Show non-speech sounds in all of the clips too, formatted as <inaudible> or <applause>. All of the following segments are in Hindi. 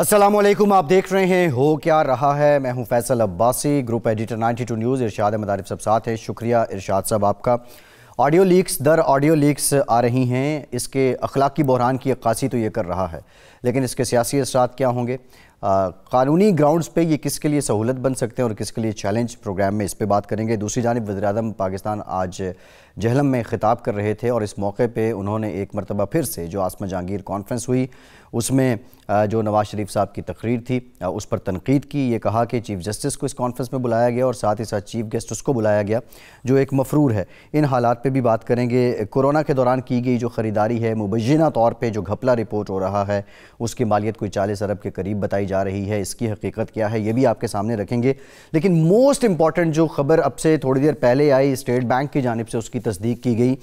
असलम आप देख रहे हैं हो क्या रहा है मैं हूं Faisal Abbasi group editor 92 news Irshad मदारिफ सब साथ है शुक्रिया इरशाद साहब आपका ऑडियो लीक्स दर ऑडियो लीक्स आ रही हैं इसके अखलाकी बहरान की अक्सी तो ये कर रहा है लेकिन इसके सियासी असरात क्या होंगे कानूनी ग्राउंड्स पे ये किसके लिए सहूलत बन सकते हैं और किसके लिए चैलेंज प्रोग्राम में इस पर बात करेंगे दूसरी जानब वजी पाकिस्तान आज जहलम में ख़िताब कर रहे थे और इस मौके पे उन्होंने एक मरतबा फिर से जो आसमा जहांगीर कॉन्फ्रेंस हुई उसमें जो नवाज़ शरीफ साहब की तकरीर थी उस पर तनकीद की ये कहा कि चीफ़ जस्टिस को इस कॉन्फ्रेंस में बुलाया गया और साथ ही साथ चीफ़ गेस्ट उसको बुलाया गया जो एक मफरूर है इन हालात पर भी बात करेंगे कोरोना के दौरान की गई जो ख़रीदारी है मुबैना तौर पर जो घपला रिपोर्ट हो रहा है उसकी मालियत कोई चालीस अरब के करीब बताई जा रही है इसकी हकीकत क्या है ये भी आपके सामने रखेंगे लेकिन मोस्ट इंपॉर्टेंट जो खबर अब से थोड़ी देर पहले आई स्टेट बैंक की जानब से उसकी तस्दीक की गई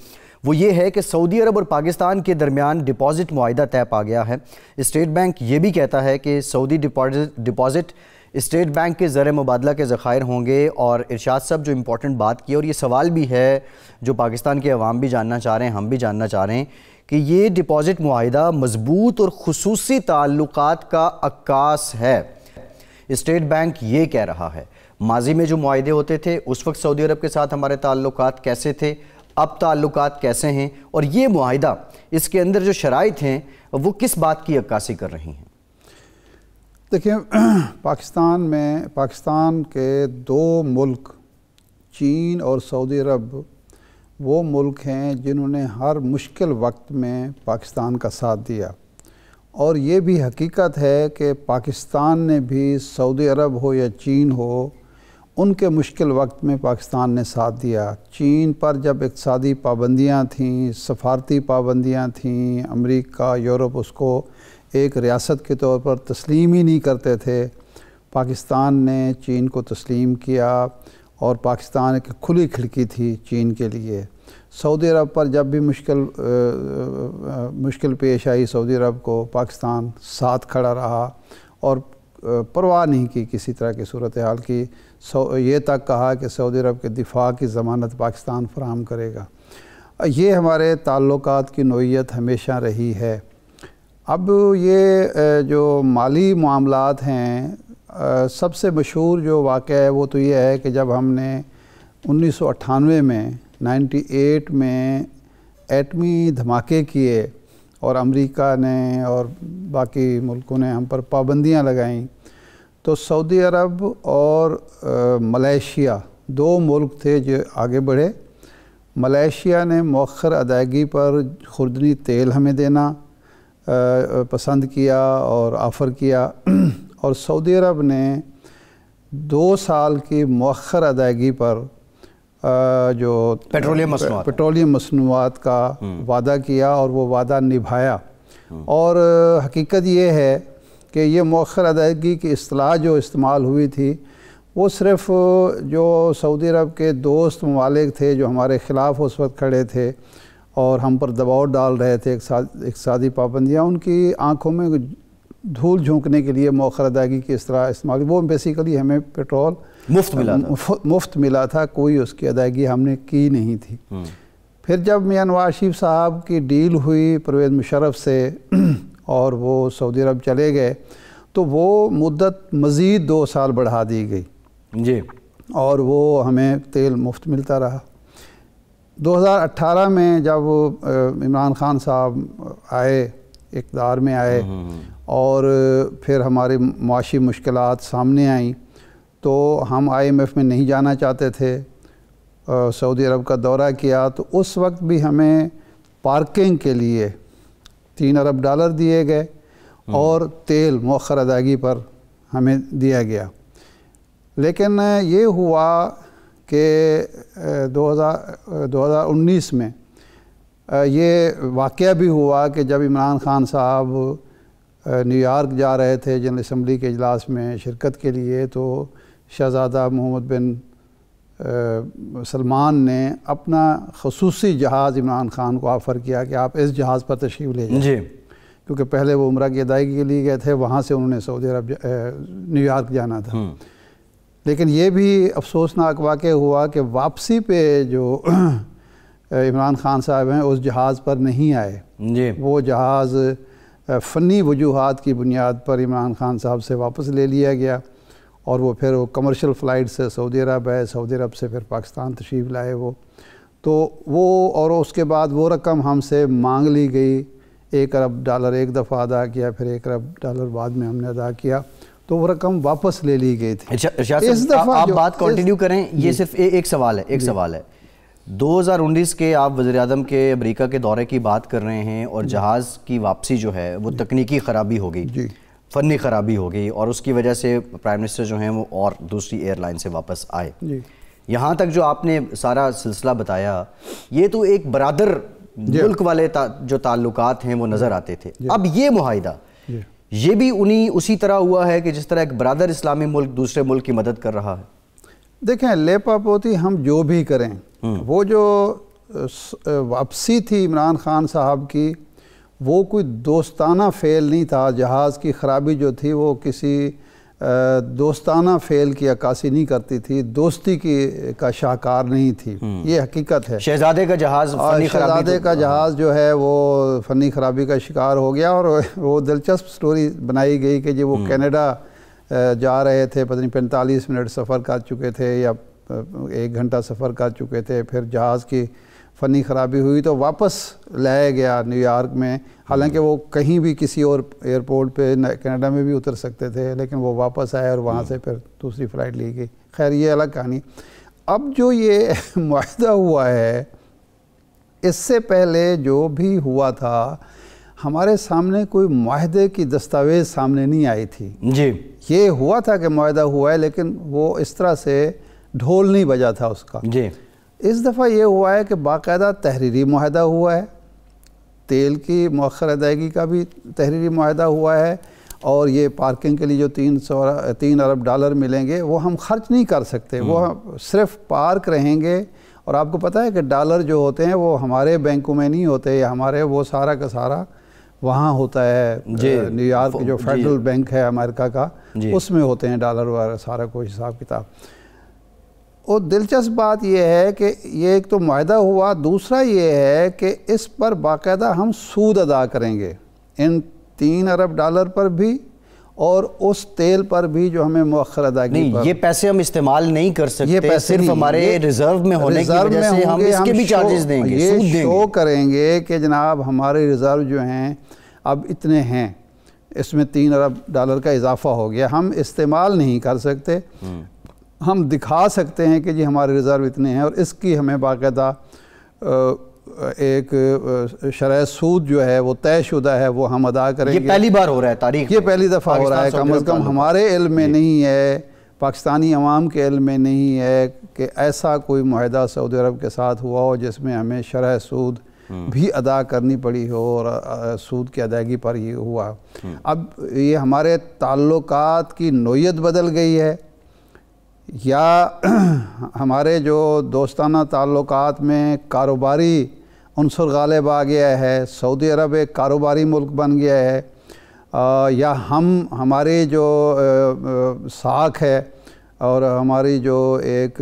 वो ये है कि सऊदी अरब और पाकिस्तान के दरमियान डिपॉजिट माहा तय पा गया है स्टेट बैंक ये भी कहता है कि Saudi deposit deposit state bank के ज़र मुबादला के ज़ख़ायर होंगे और इरशाद साहब जो इम्पोर्टेंट बात की और ये सवाल भी है जो पाकिस्तान के अवाम भी जानना चाह रहे हैं हम भी जानना चाह रहे हैं कि ये डिपॉज़िट माहा मजबूत और खसूस ताल्लुक का अक्स है स्टेट बैंक ये कह रहा है माजी में जो माहे होते थे उस वक्त सऊदी अरब के साथ हमारे ताल्लुक कैसे थे अब ताल्लुक कैसे हैं और ये माहिदा इसके अंदर जो शराइत हैं वो किस बात की अक्सी कर रही हैं देखिए <clears throat> पाकिस्तान में पाकिस्तान के दो मुल्क चीन और सऊदी अरब वो मुल्क हैं जिन्होंने हर मुश्किल वक्त में पाकिस्तान का साथ दिया और ये भी हकीकत है कि पाकिस्तान ने भी सऊदी अरब हो या चीन हो उनके मुश्किल वक्त में पाकिस्तान ने साथ दिया चीन पर जब इकतदी पाबंदियाँ थीं सफारती पाबंदियाँ थीं अमरीका यूरोप उसको एक रियासत के तौर पर तस्लीम ही नहीं करते थे पाकिस्तान ने चीन को तस्लीम किया और पाकिस्तान एक खुली खिड़की थी चीन के लिए सऊदी अरब पर जब भी मुश्किल आ, आ, मुश्किल पेश आई सऊदी अरब को पाकिस्तान साथ खड़ा रहा और परवाह नहीं की किसी तरह की सूरत हाल की सौ ये तक कहा कि सऊदी अरब के दिफा की ज़मानत पाकिस्तान फ्राहम करेगा ये हमारे ताल्लुक की नोयत हमेशा रही है अब ये जो माली मामलत हैं सबसे मशहूर जो वाक़ है वो तो ये है कि जब हमने उन्नीस में 98 में एटमी धमाके किए और अमेरिका ने और बाकी मुल्कों ने हम पर पाबंदियां लगाईं तो सऊदी अरब और आ, मलेशिया दो मुल्क थे जो आगे बढ़े मलेशिया ने मौखर अदायगी पर खुर्दनी तेल हमें देना आ, पसंद किया और आफ़र किया <clears throat> और सऊदी अरब ने दो साल की मौखर अदायगी पर आ, जो पेट्रोलियम पेट्रोलियम मसनूआत का हम्म। वादा किया और वो वादा निभाया हम्म। और हकीकत ये है कि ये मौखर अदायगी की असलाह जो इस्तेमाल हुई थी वो सिर्फ़ जो सऊदी अरब के दोस्त ममालिक थे जो हमारे ख़िलाफ़ उस वक्त खड़े थे और हम पर दबाव डाल रहे थे इकसादी पाबंदियाँ उनकी आँखों में धूल झोंकने के लिए मौखर अदायगी की इस तरह इस्तेमाल वो बेसिकली हमें पेट्रोल मुफ्त मिला था। मुफ्त मिला था कोई उसकी अदायगी हमने की नहीं थी हम्म। फिर जब मियाँ नवाज शरीफ साहब की डील हुई परवेज़ मुशरफ से और वो सऊदी अरब चले गए तो वो मुद्दत मज़ीद दो साल बढ़ा दी गई जी और वो हमें तेल मुफ्त मिलता रहा 2018 में जब इमरान ख़ान साहब आए इकदार में आए हम्म, हम्म, हम्म। और फिर हमारे माशी मुश्किल सामने आई तो हम आईएमएफ में नहीं जाना चाहते थे सऊदी अरब का दौरा किया तो उस वक्त भी हमें पार्किंग के लिए तीन अरब डॉलर दिए गए हम्म। और तेल मौखर अदायगी पर हमें दिया गया लेकिन ये हुआ कि 2000 2019 में ये वाक़ भी हुआ कि जब इमरान ख़ान साहब न्यूयॉर्क जा रहे थे जनरल असम्बली के अजलास में शिरकत के लिए तो शहज़ादा मोहम्मद बिन सलमान ने अपना खसूस जहाज़ इमरान ख़ान को आफ़र किया कि आप इस जहाज़ पर तशरीफ़ ले जी क्योंकि पहले वो उम्र की अदायगी के लिए गए थे वहाँ से उन्होंने सऊदी अरब न्यूयॉर्क जाना था हम्म। लेकिन ये भी अफसोसनाक वाक़ हुआ कि वापसी पे जो <clears throat> इमरान ख़ान साहब हैं उस जहाज़ पर नहीं आए वो जहाज़ फ़नी वजूहत की बुनियाद पर इमरान ख़ान साहब से वापस ले लिया गया और वो फिर वो कमर्शियल फ़्लाइट से सऊदी अरब है सऊदी अरब से फिर पाकिस्तान तशरीफ़ लाए वो तो वो और उसके बाद वो रकम हमसे मांग ली गई एक अरब डॉलर एक दफ़ा अदा किया फिर एक अरब डॉलर बाद में हमने अदा किया तो वो रकम वापस ले ली गई थी अच्छा, अच्छा, इस दफ़ा आप बात कंटिन्यू करें ये सिर्फ ए, एक सवाल है एक सवाल है 2019 के आप वजे अजम के अमरीका के दौरे की बात कर रहे हैं और जहाज़ की वापसी जो है वो तकनीकी ख़राबी हो गई जी फ़नी ख़राबी हो गई और उसकी वजह से प्राइम मिनिस्टर जो हैं वो और दूसरी एयरलाइन से वापस आए यहाँ तक जो आपने सारा सिलसिला बताया ये तो एक बरदर मुल्क वाले ता, जो ताल्लुक हैं वो नज़र आते थे अब ये माहिदा ये भी उन्हीं उसी तरह हुआ है कि जिस तरह एक बरदर इस्लामी मुल्क दूसरे मुल्क की मदद कर रहा है देखें लेपा पोती हम जो भी करें हम्म। वो जो वापसी थी इमरान खान साहब की वो कोई दोस्ताना फ़ेल नहीं था जहाज़ की ख़राबी जो थी वो किसी दोस्ताना फ़ेल की अक्सी नहीं करती थी दोस्ती की का शाहकार नहीं थी हम्म। ये हकीकत है शहजादे का जहाज़ शहजादे तो- का हाँ। जहाज़ जो है वो फ़नी ख़राबी का शिकार हो गया और वो दिलचस्प स्टोरी बनाई गई कि जब वो हम्म। कनाडा जा रहे थे पता नहीं पैंतालीस मिनट सफ़र कर चुके थे या एक घंटा सफ़र कर चुके थे फिर जहाज़ की फ़नी ख़राबी हुई तो वापस लाया गया न्यूयॉर्क में हालांकि वो कहीं भी किसी और एयरपोर्ट पे कनाडा में भी उतर सकते थे लेकिन वो वापस आए और वहाँ से फिर दूसरी फ़्लाइट ली गई खैर ये अलग कहानी अब जो ये माहा <laughs> हुआ है इससे पहले जो भी हुआ था हमारे सामने कोई माहे की दस्तावेज़ सामने नहीं आई थी जी ये हुआ था कि माहा हुआ है लेकिन वो इस तरह से ढोल नहीं बजा था उसका जी इस दफ़ा ये हुआ है कि बाकायदा तहरीरी माहा हुआ है तेल की मौखर अदायगी का भी तहरीरी माहा हुआ है और ये पार्किंग के लिए जो तीन सौ तीन अरब डॉलर मिलेंगे वो हम खर्च नहीं कर सकते वो हम्म। सिर्फ पार्क रहेंगे और आपको पता है कि डॉलर जो होते हैं वो हमारे बैंकों में नहीं होते हमारे वो सारा का सारा वहाँ होता है न्यूयॉर्क जो फेडरल बैंक है अमेरिका का उसमें होते हैं डॉलर वगैरह सारा कुछ हिसाब किताब और दिलचस्प बात यह है कि ये एक तो माहा हुआ दूसरा ये है कि इस पर बाकायदा हम सूद अदा करेंगे इन तीन अरब डॉलर पर भी और उस तेल पर भी जो हमें मौखर अदा नहीं पर, ये पैसे हम इस्तेमाल नहीं कर सकते ये पैसे सिर्फ हमारे रिजर्व में होने रिजर्व की वजह से हम इसके हम भी चार्जेस देंगे ये सूद देंगे। शो करेंगे कि जनाब हमारे रिजर्व जो हैं अब इतने हैं इसमें तीन अरब डॉलर का इजाफा हो गया हम इस्तेमाल नहीं कर सकते हम्म। हम दिखा सकते हैं कि जी हमारे रिज़र्व इतने हैं और इसकी हमें बाकायदा एक शरह सूद जो है वो तयशुदा है वो हम अदा करेंगे ये पहली बार हो रहा है तारीख ये पहली दफ़ा हो रहा है कम अज़ कम हमारे इल्म में नहीं है पाकिस्तानी अवाम के इल्म में नहीं है कि ऐसा कोई माहा सऊदी अरब के साथ हुआ हो जिसमें हमें शरह सूद हम्म। भी अदा करनी पड़ी हो और सूद की अदायगी पर ही हुआ हम्म। अब ये हमारे ताल्लुक की नोयत बदल गई है या <clears throat> हमारे जो दोस्ताना ताल्लुकात में कारोबारी अनसर गालिब आ गया है सऊदी अरब एक कारोबारी मुल्क बन गया है आ, या हम हमारी जो साख है और हमारी जो एक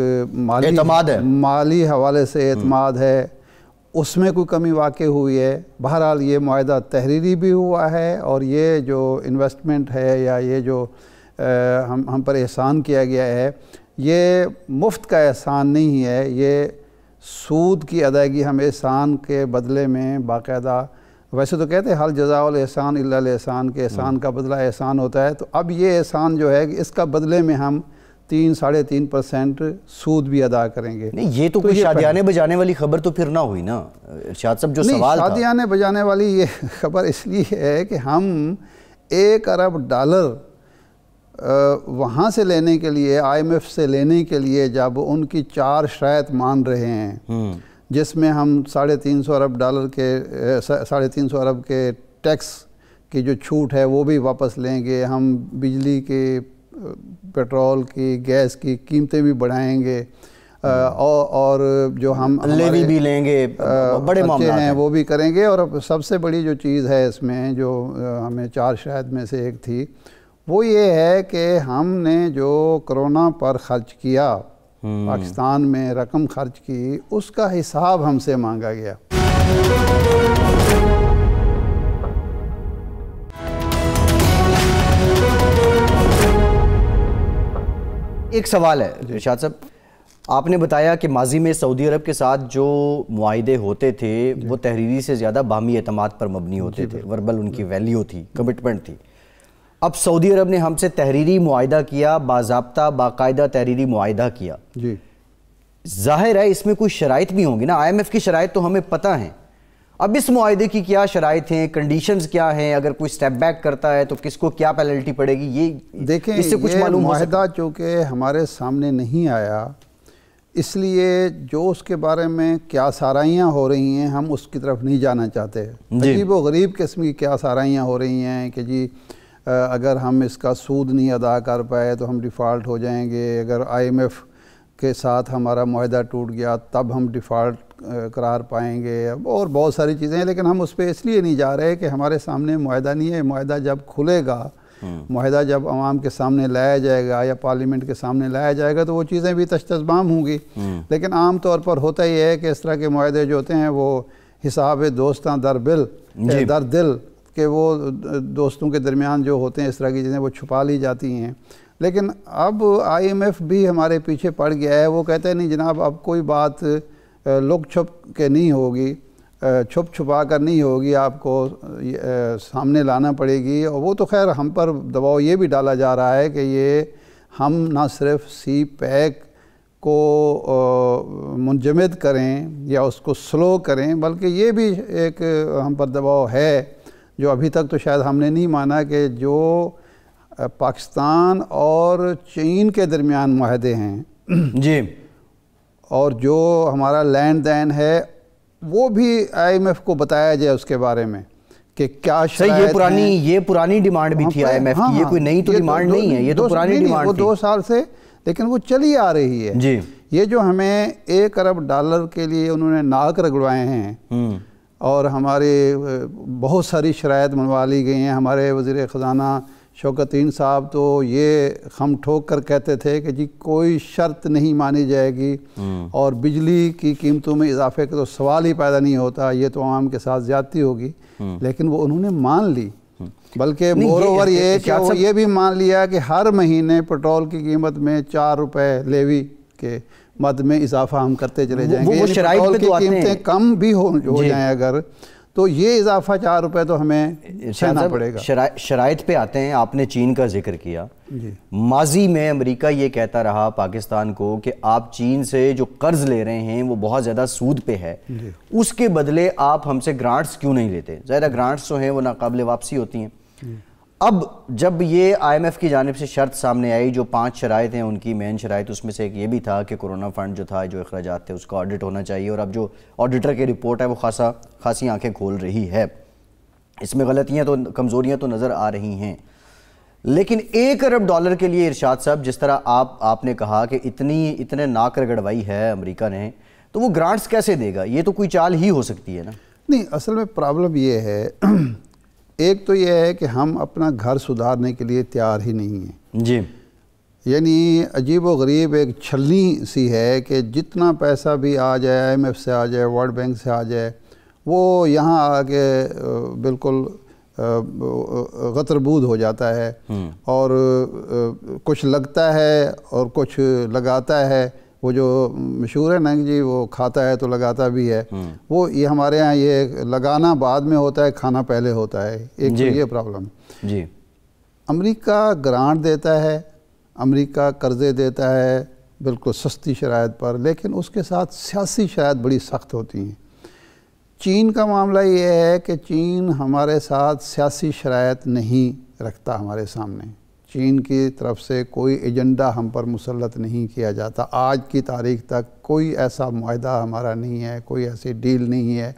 माली है माली हवाले से अतमाद हम्म। है उसमें कोई कमी वाकई हुई है बहरहाल ये माहा तहरीरी भी हुआ है और ये जो इन्वेस्टमेंट है या ये जो हम हम पर एहसान किया गया है ये मुफ्त का एहसान नहीं है ये सूद की अदायगी हम एहसान के बदले में बाकायदा वैसे तो कहते हैं हल जजाउल एहसान एहसान के एहसान हम्म। का बदला एहसान होता है तो अब ये एहसान जो है कि इसका बदले में हम तीन साढ़े तीन परसेंट सूद भी अदा करेंगे नहीं ये तो, तो कोई शादियाने बजाने वाली खबर तो फिर ना हुई ना इर्शाद साहब जो सवाल शादियाने बजाने वाली ये <laughs> खबर इसलिए है कि हम एक अरब डॉलर वहाँ से लेने के लिए आईएमएफ से लेने के लिए जब उनकी चार शायद मान रहे हैं हम्म। जिसमें हम साढ़े तीन सौ अरब डॉलर के साढ़े तीन सौ अरब के टैक्स की जो छूट है वो भी वापस लेंगे हम बिजली के पेट्रोल की गैस की कीमतें भी बढ़ाएंगे हम्म। और, और जो हम लेवी भी लेंगे बड़े मामले हैं वो भी करेंगे और सबसे बड़ी जो चीज़ है इसमें जो हमें चार शायद में से एक थी वो ये है कि हमने जो कोरोना पर खर्च किया हम्म। पाकिस्तान में रकम खर्च की उसका हिसाब हमसे मांगा गया एक सवाल है निशाद साहब आपने बताया कि माजी में सऊदी अरब के साथ जो माहे होते थे वो तहरीरी से ज़्यादा बामी अतमाद पर मबनी होते थे वर्बल उनकी वैल्यू थी कमिटमेंट थी अब सऊदी अरब ने हमसे तहरीरी माहा किया बाबा बाकायदा तहरीरी माहा किया जी जाहिर है इसमें कोई शराइ भी होंगी ना आई एम एफ़ की शराइ तो हमें पता है अब इस माहे की क्या शराइ हैं कंडीशन क्या हैं अगर कोई स्टेप बैक करता है तो किसको क्या पेनल्टी पड़ेगी ये देखें इससे कुछ मालूम माहा चूँकि हमारे सामने नहीं आया इसलिए जो उसके बारे में क्या साराइयाँ हो रही हैं हम उसकी तरफ नहीं जाना चाहते गरीब व गरीब किस्म की क्या साराइयाँ हो रही हैं कि जी अगर हम इसका सूद नहीं अदा कर पाए तो हम डिफ़ाल्ट हो जाएंगे अगर आईएमएफ के साथ हमारा माहा टूट गया तब हम डिफ़ाल्ट करार पाएंगे और बहुत सारी चीज़ें हैं लेकिन हम उस पर इसलिए नहीं जा रहे कि हमारे सामने माहा नहीं है माहा जब खुलेगा हम्म। माहा जब आवाम के सामने लाया जाएगा या पार्लियामेंट के सामने लाया जाएगा तो वो चीज़ें भी तशतजमाम होंगी हम्म। लेकिन आम तौर पर होता ही है कि इस तरह के माहे जो होते हैं वो हिसाब दोस्तां दर बिल दर दिल कि वो दोस्तों के दरमियान जो होते हैं इस तरह की चीज़ें वो छुपा ली जाती हैं लेकिन अब आईएमएफ भी हमारे पीछे पड़ गया है वो कहते हैं नहीं जनाब अब कोई बात लुक छुप के नहीं होगी छुप छुपा कर नहीं होगी आपको सामने लाना पड़ेगी और वो तो खैर हम पर दबाव ये भी डाला जा रहा है कि ये हम ना सिर्फ सी पैक e को मुंजमद करें या उसको स्लो करें बल्कि ये भी एक हम पर दबाव है जो अभी तक तो शायद हमने नहीं माना कि जो पाकिस्तान और चीन के दरमियान माहदे हैं <clears throat> जी और जो हमारा लैंड दैन है वो भी आईएमएफ को बताया जाए उसके बारे में कि क्या सही ये पुरानी ये पुरानी डिमांड भी हाँ, थी आईएमएफ हाँ, की ये हाँ। कोई नई तो, तो डिमांड नहीं है ये तो पुरानी डिमांड वो दो साल से लेकिन वो चली आ रही है जी ये जो हमें एक अरब डॉलर के लिए उन्होंने नाक रगड़वाए हैं हम्म। और हमारे बहुत सारी शरात मनवा ली गई हैं हमारे वज़ी ख़जाना शौकतीन साहब तो ये हम ठोक कर कहते थे कि जी कोई शर्त नहीं मानी जाएगी हम्म। और बिजली की कीमतों में इजाफे का तो सवाल ही पैदा नहीं होता ये तो आवाम के साथ ज़्यादती होगी हम्म। लेकिन वो उन्होंने मान ली हम्म। बल्कि मोर ये, ये कि वो ये भी मान लिया कि हर महीने पेट्रोल की कीमत में चार रुपए लेवी के मद में इजाफा हम करते चले जाएंगे वो, शराब की तो कीमतें कम भी हो हो अगर तो ये इजाफा चार रुपए तो हमें सहना पड़ेगा शरा, शराइत पे आते हैं आपने चीन का जिक्र किया जी। माजी में अमेरिका ये कहता रहा पाकिस्तान को कि आप चीन से जो कर्ज ले रहे हैं वो बहुत ज़्यादा सूद पे है उसके बदले आप हमसे ग्रांट्स क्यों नहीं लेते ज़्यादा ग्रांट्स जो तो हैं वो नाकबले वापसी होती हैं अब जब ये आईएमएफ की जानब से शर्त सामने आई जो पांच शराय हैं उनकी मेन शराय उसमें से एक ये भी था कि कोरोना फ़ंड जो था जो अखराज थे उसका ऑडिट होना चाहिए और अब जो ऑडिटर की रिपोर्ट है वो खासा खासी आंखें खोल रही है इसमें गलतियाँ तो कमज़ोरियाँ तो नज़र आ रही हैं लेकिन एक अरब डॉलर के लिए इरशाद साहब जिस तरह आप आपने कहा कि इतनी इतने नाक रगड़वाई है अमरीका ने तो वो ग्रांट्स कैसे देगा ये तो कोई चाल ही हो सकती है ना नहीं असल में प्रॉब्लम ये है एक तो यह है कि हम अपना घर सुधारने के लिए तैयार ही नहीं हैं जी यानी अजीब व गरीब एक छलनी सी है कि जितना पैसा भी आ जाए आईएमएफ से आ जाए वर्ल्ड बैंक से आ जाए वो यहाँ आके बिल्कुल गतरबूद हो जाता है हम्म। और कुछ लगता है और कुछ लगाता है वो जो मशहूर है नंग जी वो खाता है तो लगाता भी है हम्म। वो ये हमारे यहाँ ये लगाना बाद में होता है खाना पहले होता है एक तो ये प्रॉब्लम जी अमेरिका ग्रांट देता है अमेरिका कर्ज़े देता है बिल्कुल सस्ती शरात पर लेकिन उसके साथ सियासी शरात बड़ी सख्त होती हैं चीन का मामला ये है कि चीन हमारे साथ सियासी शरात नहीं रखता हमारे सामने चीन की तरफ से कोई एजेंडा हम पर मुसलत नहीं किया जाता आज की तारीख तक कोई ऐसा माहा हमारा नहीं है कोई ऐसी डील नहीं है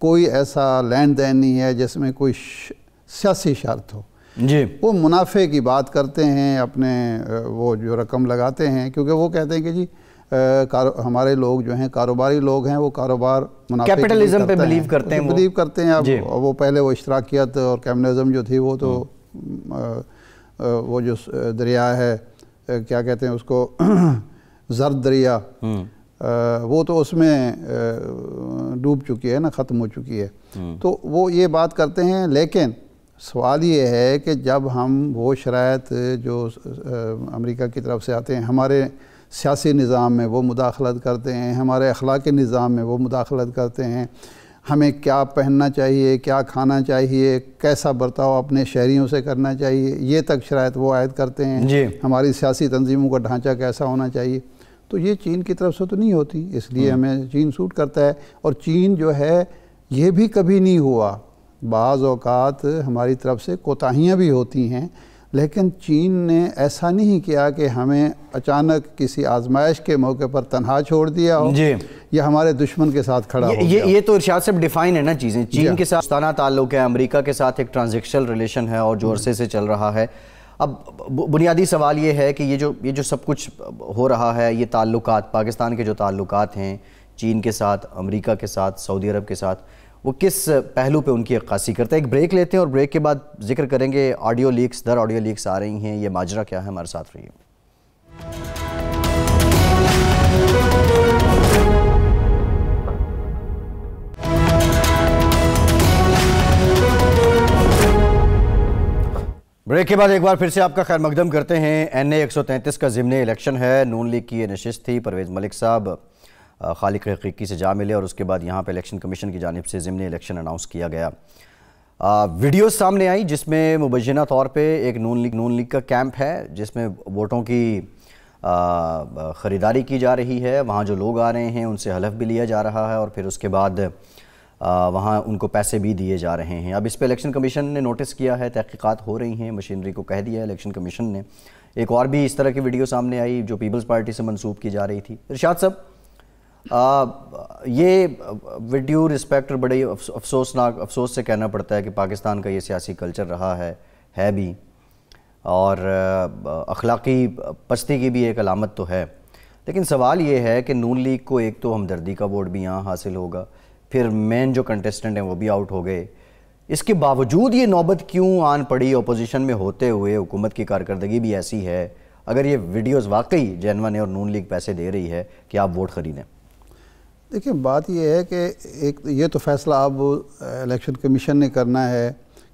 कोई ऐसा लैंड देन नहीं है जिसमें कोई सियासी शर्त हो जी वो मुनाफे की बात करते हैं अपने वो जो रकम लगाते हैं क्योंकि वो कहते हैं कि जी आ, हमारे लोग जो हैं कारोबारी लोग हैं वो कारोबार कैपिटलिज्म पे बिलीव करते हैं बिलीव करते हैं अब वो पहले वो इश्तराकियत और कैमनिज़म जो थी वो तो हम्म। वो जो दरिया है क्या कहते हैं उसको <clears throat> जर्द दरिया हम्म। वो तो उसमें डूब चुकी है ना ख़त्म हो चुकी है हम्म। तो वो ये बात करते हैं लेकिन सवाल ये है कि जब हम वो शरात जो अमेरिका की तरफ से आते हैं हमारे सियासी निज़ाम में वो मुदाखलत करते हैं हमारे अखलाक निज़ाम में वो मुदाखलत करते हैं हमें क्या पहनना चाहिए क्या खाना चाहिए कैसा बर्ताव अपने शहरीों से करना चाहिए ये तक शरात वो आयद करते हैं जी हमारी सियासी तंजीमों का ढांचा कैसा होना चाहिए तो ये चीन की तरफ से तो नहीं होती इसलिए हम्म। हमें चीन सूट करता है और चीन जो है ये भी कभी नहीं हुआ बाज़ अवत हमारी तरफ से कोताहियाँ भी होती हैं लेकिन चीन ने ऐसा नहीं किया कि हमें अचानक किसी आजमाइश के मौके पर तनहा छोड़ दिया हो या हमारे दुश्मन के साथ खड़ा ये, हो ये ये तो इर्शाद से डिफाइन है ना चीज़ें चीन के साथ दोस्ताना ताल्लुक है अमेरिका के साथ एक ट्रांजेक्शन रिलेशन है और जो अरसे से चल रहा है अब बुनियादी सवाल ये है कि ये जो ये जो सब कुछ हो रहा है ये ताल्लुक पाकिस्तान के जो ताल्लुक हैं चीन के साथ अमरीका के साथ सऊदी अरब के साथ वो किस पहलू पे उनकी अक्कासी करते हैं एक ब्रेक लेते हैं और ब्रेक के बाद जिक्र करेंगे ऑडियो लीक्स दर ऑडियो लीक्स आ रही हैं ये माजरा क्या है हमारे साथ रही ब्रेक के बाद एक बार फिर से आपका खैर मकदम करते हैं एन ए एक सौ तैंतीस का जिमनी इलेक्शन है नून लीग की यह नशिश थी परवेज़ मलिक साहब खालिक हकीकी से जा मिले और उसके बाद यहाँ पर इलेक्शन कमीशन की जानब से ज़मनी इलेक्शन अनाउंस किया गया वीडियो सामने आई जिसमें मुबैना तौर पर एक नून लीग नून लीग का कैंप है जिसमें वोटों की ख़रीदारी की जा रही है वहाँ जो लोग आ रहे हैं उनसे हलफ भी लिया जा रहा है और फिर उसके बाद वहाँ उनको पैसे भी दिए जा रहे हैं अब इस पर इलेक्शन कमीशन ने नोटिस किया है तहकीक़ात हो रही हैं मशीनरी को कह दिया है इलेक्शन कमीशन ने एक और भी इस तरह की वीडियो सामने आई जो पीपल्स पार्टी से मनसूब की जा रही थी इर्शाद साहब आ, ये विद ड्यू रिस्पेक्ट और बड़े अफसोसनाक अफसोस से कहना पड़ता है कि पाकिस्तान का ये सियासी कल्चर रहा है है भी और अखलाकी पस्ती की भी एक अलामत तो है लेकिन सवाल ये है कि नून लीग को एक तो हमदर्दी का वोट भी यहाँ हासिल होगा फिर मेन जो कंटेस्टेंट हैं वो भी आउट हो गए इसके बावजूद ये नौबत क्यों आन पड़ी अपोजिशन में होते हुए हुकूमत की कारकर्दगी भी ऐसी है अगर ये वीडियोस वाकई जैनवा ने और नून लीग पैसे दे रही है कि आप वोट ख़रीदें देखिए बात यह है कि एक ये तो फैसला अब इलेक्शन कमीशन ने करना है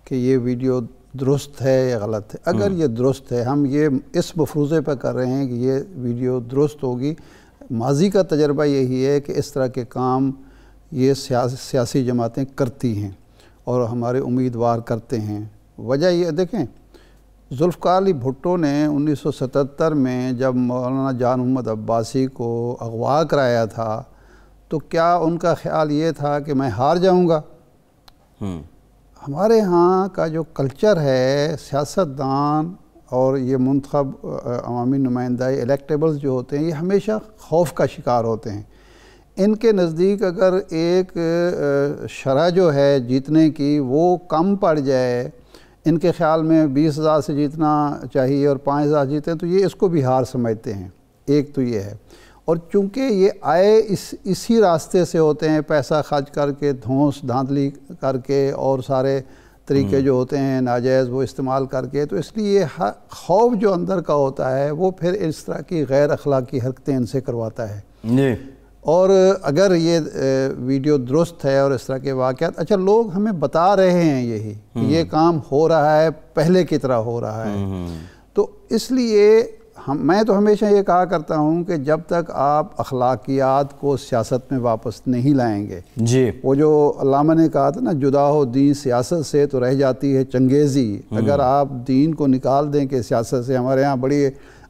कि ये वीडियो दुरुस्त है या गलत है अगर हम्म। ये दुरुस्त है हम ये इस मफरूज़े पर कर रहे हैं कि ये वीडियो दुरुस्त होगी माजी का तजर्बा यही है कि इस तरह के काम ये सियासी जमातें करती हैं और हमारे उम्मीदवार करते हैं वजह ये देखें जुल्फ़ार अली भुट्टो ने 1977 में जब मौलाना जान मोहम्मद अब्बासी को अगवा कराया था तो क्या उनका ख्याल ये था कि मैं हार जाऊंगा हम्म। हमारे यहाँ का जो कल्चर है सियासतदान और ये मंतखब अवामी नुमाइंदा इलेक्टेबल्स जो होते हैं ये हमेशा खौफ का शिकार होते हैं इनके नज़दीक अगर एक शरह जो है जीतने की वो कम पड़ जाए इनके ख्याल में बीस हज़ार से जीतना चाहिए और पाँच हज़ार जीते तो ये इसको भी हार समझते हैं एक तो ये है और चूंकि ये आए इस इसी रास्ते से होते हैं पैसा खर्च करके धोंस धांधली करके और सारे तरीके हम्म। जो होते हैं नाजायज़ वो इस्तेमाल करके तो इसलिए ये खौफ जो अंदर का होता है वो फिर इस तरह की गैर अखलाकी हरकतें इनसे करवाता है और अगर ये वीडियो दुरुस्त है और इस तरह के वाक़ अच्छा लोग हमें बता रहे हैं यही ये हम्म। काम हो रहा है पहले की तरह हो रहा है हम्म, तो इसलिए हम मैं तो हमेशा ये कहा करता हूँ कि जब तक आप अखलाकियात को सियासत में वापस नहीं लाएंगे जी वो जो अलामा ने कहा था ना जुदा हो दीन सियासत से तो रह जाती है चंगेज़ी हम्म। अगर आप दीन को निकाल दें कि सियासत से हमारे यहाँ बड़ी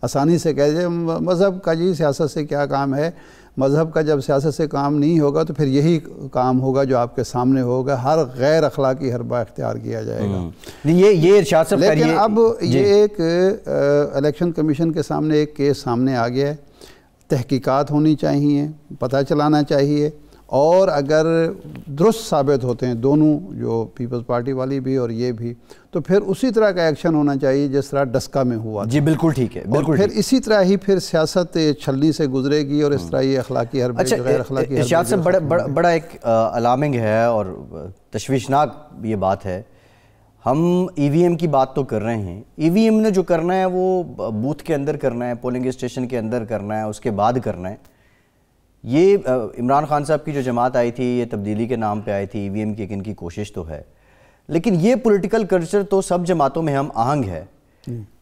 आसानी से कह दें मज़हब का जी सियासत से क्या काम है मज़हब का जब सियासत से काम नहीं होगा तो फिर यही काम होगा जो आपके सामने होगा हर गैर अखलाकी हरबा इख्तियार किया जाएगा हम्म। ये ये लेकिन अब ये एक इलेक्शन कमीशन के सामने एक केस सामने आ गया है तहकीकात होनी चाहिए पता चलाना चाहिए और अगर दुरुस्त साबित होते हैं दोनों जो पीपल्स पार्टी वाली भी और ये भी तो फिर उसी तरह का एक्शन होना चाहिए जिस तरह डस्का में हुआ जी बिल्कुल ठीक है बिल्कुल फिर इसी तरह ही फिर सियासत छलनी से गुजरेगी और इस तरह ये अखलाकी हर अच्छा, से बड़ा बड़ा बड़ा एक अलार्मिंग है और तशवीशनाक ये बात है हम ई e की बात तो कर रहे हैं ई e ने जो करना है वो बूथ के अंदर करना है पोलिंग स्टेशन के अंदर करना है उसके बाद करना है ये इमरान खान साहब की जो जमात आई थी ये तब्दीली के नाम पर आई थी ई की एक इनकी कोशिश तो है लेकिन ये पोलिटिकल कल्चर तो सब जमातों में हम आहंग है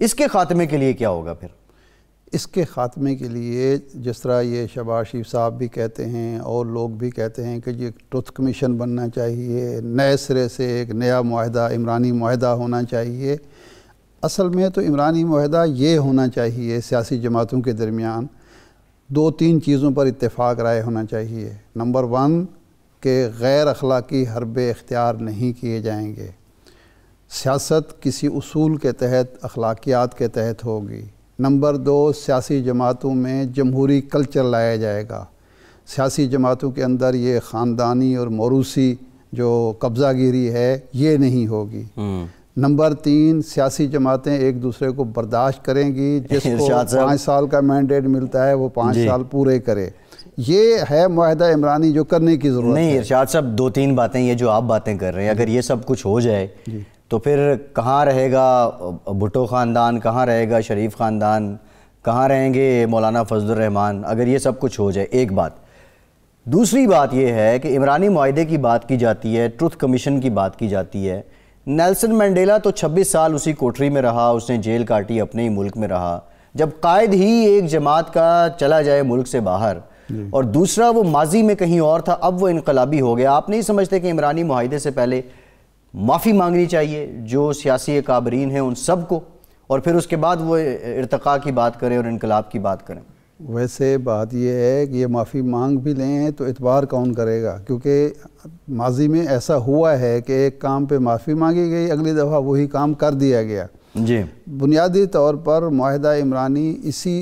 इसके ख़ात्मे के लिए क्या होगा फिर इसके ख़ात्मे के लिए जिस तरह ये शबाज शरीफ साहब भी कहते हैं और लोग भी कहते हैं कि ये ट्रुथ कमीशन बनना चाहिए नए सिरे से एक नया माहदा इमरानी माहदा होना चाहिए असल में तो इमरानी माहदा ये होना चाहिए सियासी जमातों के दरमियान दो तीन चीज़ों पर इतफाक़ राय होना चाहिए नंबर वन के गैर अखलाकी हरबे इख्तियार नहीं किए जाएंगे सियासत किसी असूल के तहत अखलाकियात के तहत होगी नंबर दो सियासी जमातों में जमहूरी कल्चर लाया जाएगा सियासी जमातों के अंदर ये ख़ानदानी और मौरूसी जो कब्ज़ागिरी है ये नहीं होगी हम्म। नंबर तीन सियासी जमातें एक दूसरे को बर्दाश्त करेंगी <laughs> जिसको पाँच साल का मैंडेट मिलता है वो पाँच साल पूरे करे ये है माहिदा इमरानी जो करने की ज़रूरत नहीं इर्शाद साहब दो तीन बातें ये जो आप बातें कर रहे हैं अगर ये सब कुछ हो जाए तो फिर कहाँ रहेगा भुटो ख़ानदान कहाँ रहेगा शरीफ ख़ानदान कहाँ रहेंगे मौलाना फजलरहमान अगर ये सब कुछ हो जाए एक बात दूसरी बात यह है कि इमरानी माहे की बात की जाती है ट्रुथ कमीशन की बात की जाती है नेल्सन मंडेला तो 26 साल उसी कोठरी में रहा उसने जेल काटी अपने ही मुल्क में रहा जब कायद ही एक जमात का चला जाए मुल्क से बाहर और दूसरा वो माजी में कहीं और था अब वो इनकलाबी हो गया आप नहीं समझते कि इमरानी माहदे से पहले माफ़ी मांगनी चाहिए जो सियासी काबरीन हैं उन सबको और फिर उसके बाद वो इरतका की बात करें और इनकलाब की बात करें वैसे बात यह है कि ये माफ़ी मांग भी लें तो इतबार कौन करेगा क्योंकि माजी में ऐसा हुआ है कि एक काम पे माफ़ी मांगी गई अगली दफ़ा वही काम कर दिया गया जी बुनियादी तौर पर माहिदा इमरानी इसी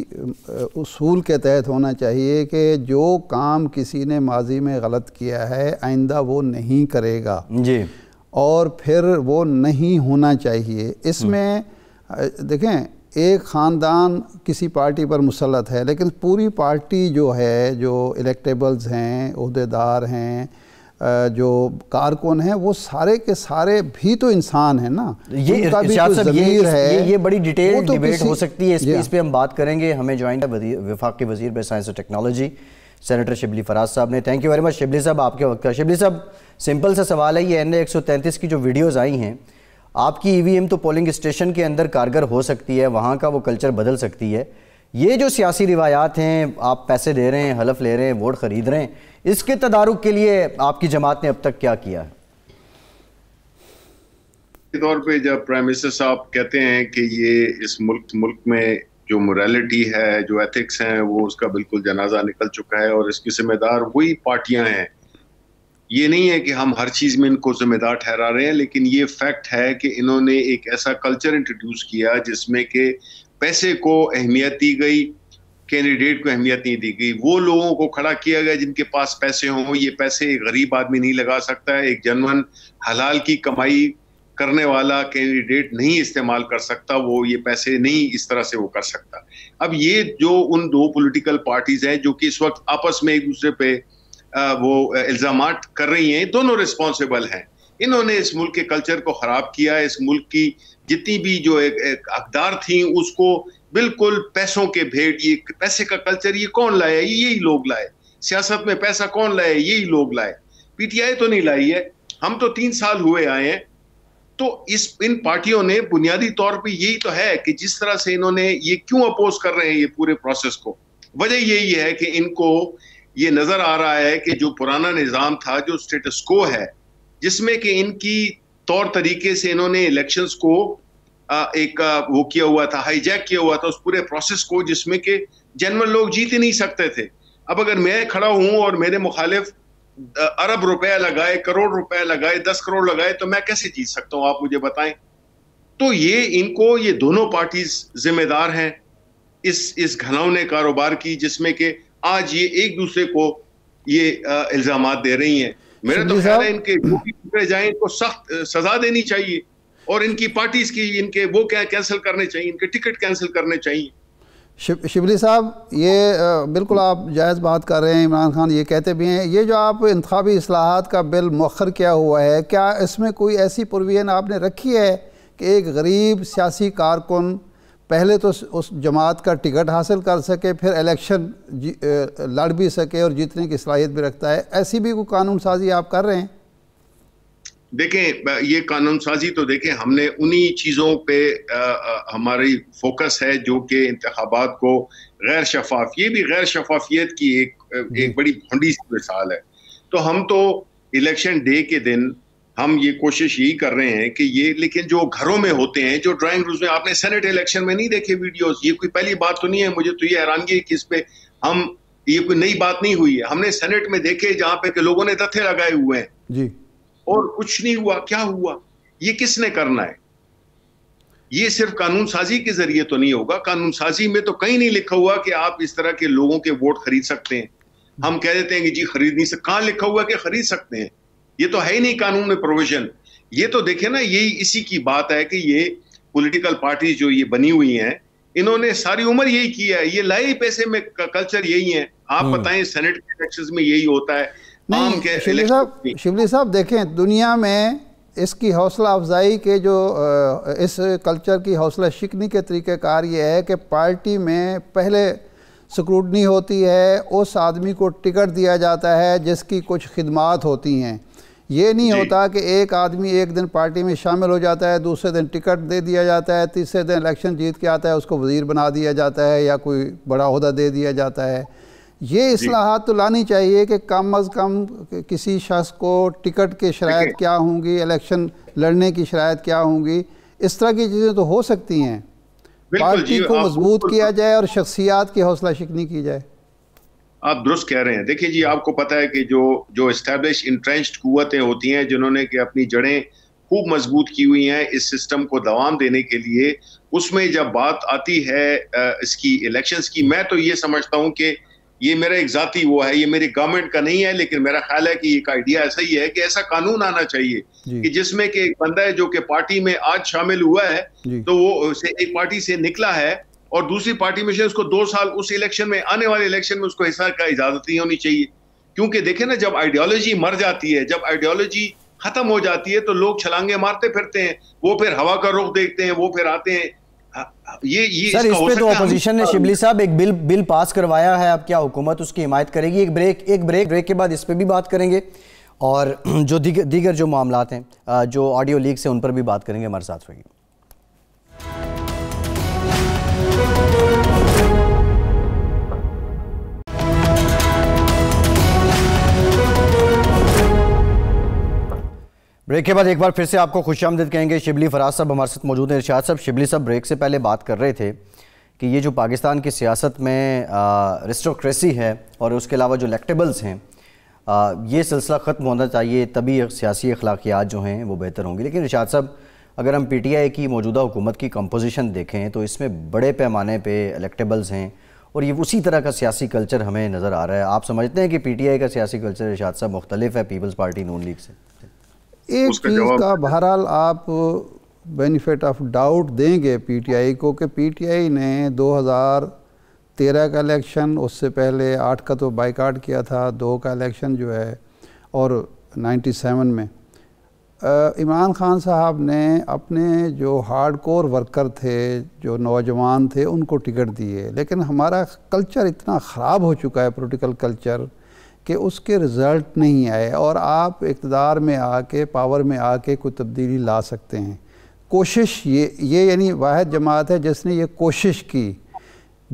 उसूल के तहत होना चाहिए कि जो काम किसी ने माजी में गलत किया है आइंदा वो नहीं करेगा जी और फिर वो नहीं होना चाहिए इसमें देखें एक ख़ानदान किसी पार्टी पर मुसलत है लेकिन पूरी पार्टी जो है जो इलेक्टेबल्स हैं अहदेदार हैं जो कारकुन हैं वो सारे के सारे भी तो इंसान हैं ना ये भी तो ये, है ये, ये बड़ी डिटेल तो डिबेट हो सकती है इस पर इस पे हम बात करेंगे हमें ज्वाइंट है विफाक के वजीर पर साइंस और टेक्नोलॉजी सेनेटर शिबली फराज साहब ने thank you very much Shibli साहब आपके वक्त का शिबली साहब सिंपल सा सवाल है ये एन एक की जो वीडियोज़ आई हैं आपकी ईवीएम e तो पोलिंग स्टेशन के अंदर कारगर हो सकती है वहाँ का वो कल्चर बदल सकती है ये जो सियासी रिवायात हैं आप पैसे दे रहे हैं हलफ ले रहे हैं वोट ख़रीद रहे हैं इसके तदारुक के लिए आपकी जमात ने अब तक क्या किया है तौर पे जब प्राइम मिनिस्टर साहब कहते हैं कि ये इस मुल्क मुल्क में जो मोरालिटी है जो एथिक्स हैं वो उसका बिल्कुल जनाजा निकल चुका है और इसकी जिम्मेदार वही पार्टियां हैं ये नहीं है कि हम हर चीज़ में इनको जिम्मेदार ठहरा रहे हैं लेकिन ये फैक्ट है कि इन्होंने एक ऐसा कल्चर इंट्रोड्यूस किया जिसमें कि पैसे को अहमियत दी गई कैंडिडेट को अहमियत नहीं दी गई वो लोगों को खड़ा किया गया जिनके पास पैसे हों ये पैसे एक गरीब आदमी नहीं लगा सकता है एक जनवन हलाल की कमाई करने वाला कैंडिडेट नहीं इस्तेमाल कर सकता वो ये पैसे नहीं इस तरह से वो कर सकता अब ये जो उन दो पॉलिटिकल पार्टीज हैं जो कि इस वक्त आपस में एक दूसरे पे वो इल्ज़ाम कर रही हैं दोनों रिस्पॉन्सिबल हैं इन्होंने इस मुल्क के कल्चर को ख़राब किया इस मुल्क की जितनी भी जो अकदार थी उसको बिल्कुल पैसों के भेंट ये पैसे का कल्चर ये कौन लाया यही लोग लाए सियासत में पैसा कौन लाए यही लोग लाए पीटीआई तो नहीं लाई है हम तो तीन साल हुए आए हैं तो इस इन पार्टियों ने बुनियादी तौर पे यही तो है कि जिस तरह से इन्होंने ये क्यों अपोज कर रहे हैं ये पूरे प्रोसेस को वजह यही है कि इनको ये नज़र आ रहा है कि जो पुराना निज़ाम था जो को है जिसमें कि इनकी तौर तरीके से इन्होंने इलेक्शंस को एक वो किया हुआ था हाईजैक किया हुआ था उस पूरे प्रोसेस को जिसमें कि जनरल लोग जीत ही नहीं सकते थे अब अगर मैं खड़ा हूं और मेरे मुखालिफ अरब रुपया लगाए करोड़ रुपया लगाए दस करोड़ लगाए तो मैं कैसे जीत सकता हूँ आप मुझे बताएं तो ये इनको ये दोनों पार्टीज जिम्मेदार हैं इस इस घनौने कारोबार की जिसमें कि आज ये एक दूसरे को ये इल्जाम दे रही हैं मेरा तो ख्याल है इनके जो भी जाए इनको सख्त सजा देनी चाहिए और इनकी पार्टीज की इनके वो क्या कैंसिल करने चाहिए इनके टिकट कैंसिल करने चाहिए शिवली शिबली साहब ये बिल्कुल आप जायज़ बात कर रहे हैं इमरान खान ये कहते भी हैं ये जो आप इंतबी असलाहत का बिल मौखर किया हुआ है क्या इसमें कोई ऐसी प्रोविज़न आपने रखी है कि एक गरीब सियासी कारकुन पहले तो उस जमात का टिकट हासिल कर सके फिर इलेक्शन लड़ भी सके और जीतने की सलाहियत भी रखता है ऐसी भी कोई कानून साजी आप कर रहे हैं देखें ये कानून साजी तो देखें हमने उन्हीं चीज़ों पे आ, हमारी फोकस है जो कि इंतबात को गैर शफाफ ये भी गैर शफाफियत की एक एक बड़ी भंडी सी मिसाल है तो हम तो इलेक्शन डे के दिन हम ये कोशिश यही कर रहे हैं कि ये लेकिन जो घरों में होते हैं जो ड्राइंग रूम्स में आपने सेनेट इलेक्शन में नहीं देखे वीडियोस ये कोई पहली बात तो नहीं है मुझे तो ये हैरानगी है कि इस पे हम ये कोई नई बात नहीं हुई है हमने सेनेट में देखे जहां पे के लोगों ने तथ्य लगाए हुए हैं जी और कुछ नहीं हुआ क्या हुआ ये किसने करना है ये सिर्फ कानून साजी के जरिए तो नहीं होगा कानून साजी में तो कहीं नहीं लिखा हुआ कि आप इस तरह के लोगों के वोट खरीद सकते हैं हम कह देते हैं कि जी खरीद नहीं सकते कहाँ लिखा हुआ कि खरीद सकते हैं ये तो है ही नहीं कानून में प्रोविजन ये तो देखे ना यही इसी की बात है कि ये पॉलिटिकल पार्टी जो ये बनी हुई हैं इन्होंने सारी उम्र यही किया है ये लाए पैसे में कल्चर यही है आप हाँ। बताएं सेनेट के इलेक्शन में यही होता है शिवली साहब शिवली साहब देखें दुनिया में इसकी हौसला अफजाई के जो इस कल्चर की हौसला शिकनी के तरीक़ेकार ये है कि पार्टी में पहले स्क्रूटनी होती है उस आदमी को टिकट दिया जाता है जिसकी कुछ खिदमात होती हैं ये नहीं होता कि एक आदमी एक दिन पार्टी में शामिल हो जाता है दूसरे दिन टिकट दे दिया जाता है तीसरे दिन इलेक्शन जीत के आता है उसको वजीर बना दिया जाता है या कोई बड़ा अहदा दे दिया जाता है ये असलाहत तो लानी चाहिए कि कम अज़ कम किसी शख्स को टिकट के शरात क्या होंगी इलेक्शन लड़ने की शराय क्या होंगी इस तरह की चीज़ें तो हो सकती हैं पार्टी को मजबूत किया जाए और शख्सियात की हौसला शिकनी की जाए आप दुरुस्त कह रहे हैं देखिए जी आपको पता है कि जो जो इस्टेब्लिश इंट्रेंच्ड कुतें होती हैं जिन्होंने कि अपनी जड़ें खूब मजबूत की हुई हैं इस सिस्टम को दवाम देने के लिए उसमें जब बात आती है इसकी इलेक्शंस की मैं तो ये समझता हूँ कि ये मेरा एक ज़ाती वो है ये मेरी गवर्नमेंट का नहीं है लेकिन मेरा ख्याल है कि एक आइडिया ऐसा ही है कि ऐसा कानून आना चाहिए कि जिसमें कि एक बंदा है जो कि पार्टी में आज शामिल हुआ है तो वो एक पार्टी से निकला है और दूसरी पार्टी में से उसको दो साल उस इलेक्शन में आने वाले इलेक्शन में उसको हिस्सा का इजाजत नहीं होनी चाहिए क्योंकि देखे ना जब आइडियोलॉजी मर जाती है जब आइडियोलॉजी खत्म हो जाती है तो लोग छलांगे मारते फिरते हैं वो फिर हवा का रुख देखते हैं वो फिर आते हैं ये ये सर इस पे तो ऑपोजिशन ने शिबली साहब एक बिल बिल पास करवाया है अब क्या हुकूमत उसकी हिमायत करेगी एक ब्रेक एक ब्रेक ब्रेक के बाद इस पे भी बात करेंगे और <clears throat> जो दीगर, जो मामला हैं जो ऑडियो लीक से उन पर भी बात करेंगे हमारे साथ होगी ब्रेक के बाद एक बार फिर से आपको खुश आमदेद कहेंगे शिबली फराज साहब हमारे साथ मौजूद हैं इर्शाद साहब शिबली साहब ब्रेक से पहले बात कर रहे थे कि ये जो पाकिस्तान की सियासत में रिस्टोक्रेसी है और उसके अलावा जो इलेक्टेबल्स हैं ये सिलसिला ख़त्म होना चाहिए तभी सियासी अखलाकियात जो हैं वो बेहतर होंगी लेकिन इर्शाद साहब अगर हम पी टी आई की मौजूदा हुकूमत की कंपोजिशन देखें तो इसमें बड़े पैमाने पर इलेक्टेबल्स हैं और ये उसी तरह का सियासी कल्चर हमें नज़र आ रहा है आप समझते हैं कि पी टी आई का सियासी कल्चर इर्शाद साहब मुख्तलिफ है पीपल्स पार्टी नून लीग से एक चीज़ का बहरहाल आप बेनिफिट ऑफ डाउट देंगे पीटीआई को कि पीटीआई ने 2013 का इलेक्शन उससे पहले आठ का तो बाइकाट किया था दो का इलेक्शन जो है और 97 में इमरान खान साहब ने अपने जो हार्ड कोर वर्कर थे जो नौजवान थे उनको टिकट दिए लेकिन हमारा कल्चर इतना ख़राब हो चुका है पोलिटिकल कल्चर कि उसके रिज़ल्ट नहीं आए और आप इकतदार में आके पावर में आके कोई तब्दीली ला सकते हैं कोशिश ये ये यानी वाद जमात है जिसने ये कोशिश की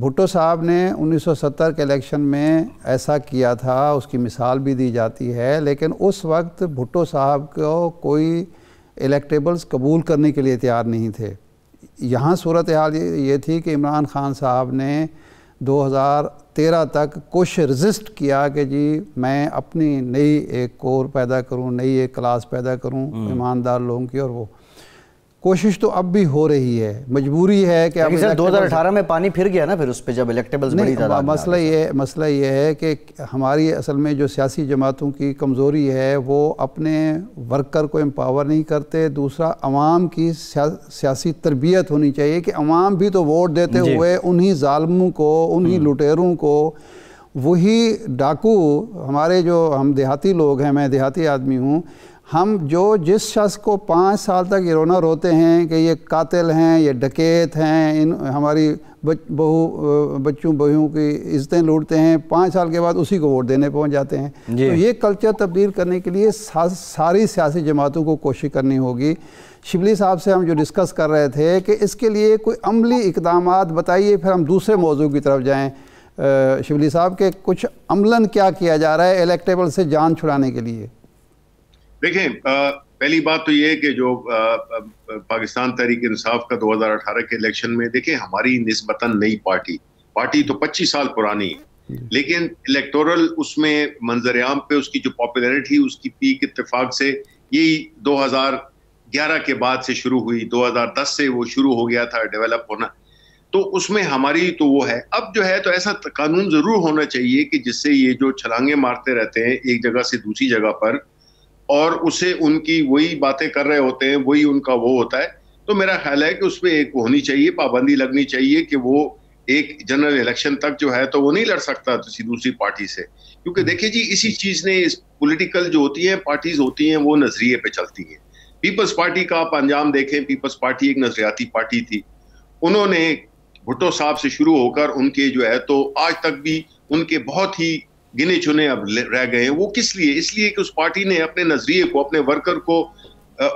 भुट्टो साहब ने 1970 के इलेक्शन में ऐसा किया था उसकी मिसाल भी दी जाती है लेकिन उस वक्त भुट्टो साहब को कोई इलेक्टेबल्स कबूल करने के लिए तैयार नहीं थे यहाँ सूरत हाल ये थी कि इमरान खान साहब ने तेरह तक कुछ रजिस्ट किया कि जी मैं अपनी नई एक कोर पैदा करूं नई एक क्लास पैदा करूं हम्म। ईमानदार लोगों की और वो कोशिश तो अब भी हो रही है मजबूरी है कि अब दो हज़ार अठारह में पानी फिर गया ना फिर उस पर जब इलेक्टेबल मसला ये मसला ये है कि हमारी असल में जो सियासी जमातों की कमज़ोरी है वो अपने वर्कर को एम्पावर नहीं करते दूसरा आवाम की सियासी तरबियत होनी चाहिए कि अवाम भी तो वोट देते हुए उन्हीं ालमों को उन्हीं हम्म। लुटेरों को वही डाकू हमारे जो हम देहाती लोग हैं मैं देहाती आदमी हूँ हम जो जिस शख्स को पाँच साल तक ये रोना रोते हैं कि ये कातिल हैं ये डकेत हैं इन हमारी बच बहू बच्चों बहुओं की इज्जतें लूटते हैं पाँच साल के बाद उसी को वोट देने पहुंच जाते हैं तो ये कल्चर तब्दील करने के लिए सा, सारी सियासी जमातों को कोशिश करनी होगी शिबली साहब से हम जो डिस्कस कर रहे थे कि इसके लिए कोई अमली इकदाम बताइए फिर हम दूसरे मौजू की तरफ जाएँ शिवली साहब के कुछ अमलन क्या किया जा रहा है इलेक्टेबल से जान छुड़ाने के लिए देखें पहली बात तो ये है कि जो पाकिस्तान तहरीक इंसाफ का 2018 के इलेक्शन में देखें हमारी नस्बता नई पार्टी पार्टी तो 25 साल पुरानी है लेकिन इलेक्टोरल उसमें मंजर आम पे उसकी जो पॉपुलरिटी उसकी पीक इतफाक से यही 2011 के बाद से शुरू हुई 2010 से वो शुरू हो गया था डेवलप होना तो उसमें हमारी तो वो है अब जो है तो ऐसा कानून जरूर होना चाहिए कि जिससे ये जो छलांगे मारते रहते हैं एक जगह से दूसरी जगह पर और उसे उनकी वही बातें कर रहे होते हैं वही उनका वो होता है तो मेरा ख्याल है कि उस पर एक होनी चाहिए पाबंदी लगनी चाहिए कि वो एक जनरल इलेक्शन तक जो है तो वो नहीं लड़ सकता किसी दूसरी पार्टी से क्योंकि हम्म। देखिए जी इसी चीज़ ने इस पॉलिटिकल जो होती है पार्टीज होती हैं वो नज़रिए पे चलती हैं पीपल्स पार्टी का आप अंजाम देखें पीपल्स पार्टी एक नज़रियाती पार्टी थी उन्होंने भुट्टो साहब से शुरू होकर उनके जो है तो आज तक भी उनके बहुत ही गिने चुने अब रह गए हैं वो किस लिए इसलिए कि उस पार्टी ने अपने नजरिए को अपने वर्कर को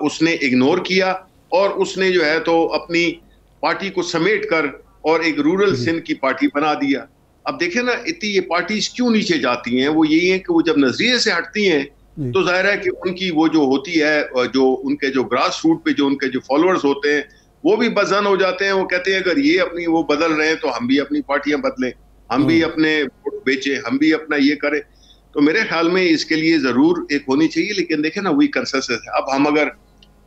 उसने इग्नोर किया और उसने जो है तो अपनी पार्टी को समेट कर और एक रूरल सिंध की पार्टी बना दिया अब देखे ना इतनी ये पार्टीज क्यों नीचे जाती हैं वो यही है कि वो जब नजरिए से हटती हैं तो जाहिर है कि उनकी वो जो होती है जो उनके जो ग्रास रूट पे जो उनके जो फॉलोअर्स होते हैं वो भी बजन हो जाते हैं वो कहते हैं अगर ये अपनी वो बदल रहे हैं तो हम भी अपनी पार्टियां बदलें हम भी हम्म। अपने वोट बेचे हम भी अपना ये करें तो मेरे ख्याल में इसके लिए जरूर एक होनी चाहिए लेकिन देखे ना वही कंसेस है अब हम अगर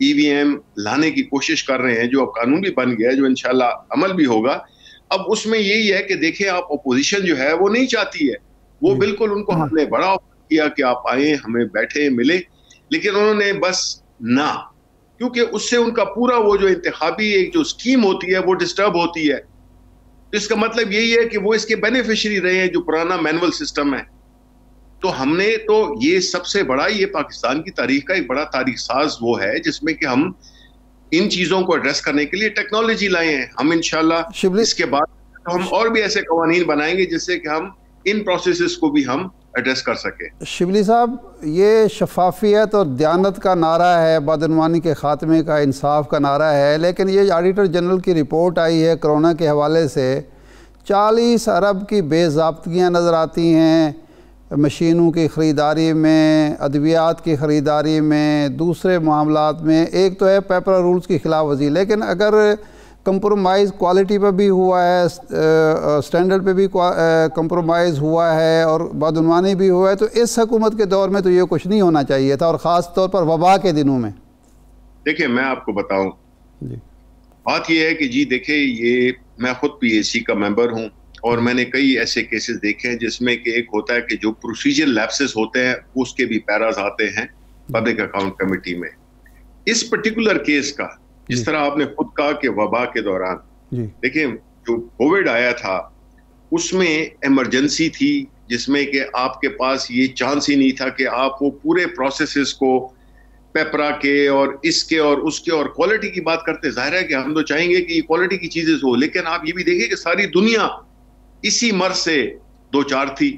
ईवीएम e लाने की कोशिश कर रहे हैं जो अब कानून भी बन गया है जो इनशाला अमल भी होगा अब उसमें यही है कि देखे आप अपोजिशन जो है वो नहीं चाहती है वो हम्म। बिल्कुल उनको हम्म। हमने बड़ा ऑफर किया कि आप आए हमें बैठे मिले लेकिन उन्होंने बस ना क्योंकि उससे उनका पूरा वो जो इंतजामी एक जो स्कीम होती है वो डिस्टर्ब होती है तो इसका मतलब यही है कि वो इसके बेनिफिशियरी रहे हैं जो पुराना मैनुअल सिस्टम है तो हमने तो ये सबसे बड़ा ये पाकिस्तान की तारीख का एक बड़ा तारीख साज वो है जिसमें कि हम इन चीजों को एड्रेस करने के लिए टेक्नोलॉजी लाए हैं हम इनशाला इसके बाद तो हम और भी ऐसे कवानीन बनाएंगे जिससे कि हम इन प्रोसेस को भी हम एड्रेस कर सके शिवली साहब ये शफाफियत और दयानत का नारा है बदनवानी के ख़ात्मे का इंसाफ का नारा है लेकिन ये ऑडिटर जनरल की रिपोर्ट आई है कोरोना के हवाले से चालीस अरब की बेजाबतगियाँ नज़र आती हैं मशीनों की ख़रीदारी में अद्वियात की ख़रीदारी में दूसरे मामलों में एक तो है पेपर रूल्स की खिलाफ वर्जी लेकिन अगर कंप्रोमाइज़ क्वालिटी पर भी हुआ है स्टैंडर्ड पे भी कंप्रोमाइज़ हुआ है और बदनवानी भी हुआ है तो इस हकूमत के दौर में तो ये कुछ नहीं होना चाहिए था और ख़ास तौर पर वबा के दिनों में देखिए मैं आपको बताऊं जी बात यह है कि जी देखिए ये मैं खुद पीएसी का मेंबर हूं और मैंने कई ऐसे केसेस देखे हैं जिसमें कि एक होता है कि जो प्रोसीजर लैपसेस होते हैं उसके भी पैराज आते हैं पब्लिक अकाउंट कमेटी में इस पर्टिकुलर केस का जिस तरह आपने खुद कहा कि वबा के दौरान देखिए जो कोविड आया था उसमें इमरजेंसी थी जिसमें कि आपके पास ये चांस ही नहीं था कि आप वो पूरे प्रोसेसेस को पेपरा के और इसके और उसके और क्वालिटी की बात करते जाहिर है कि हम तो चाहेंगे कि क्वालिटी की चीजें हो लेकिन आप ये भी देखिए कि सारी दुनिया इसी मर्ज से दो चार थी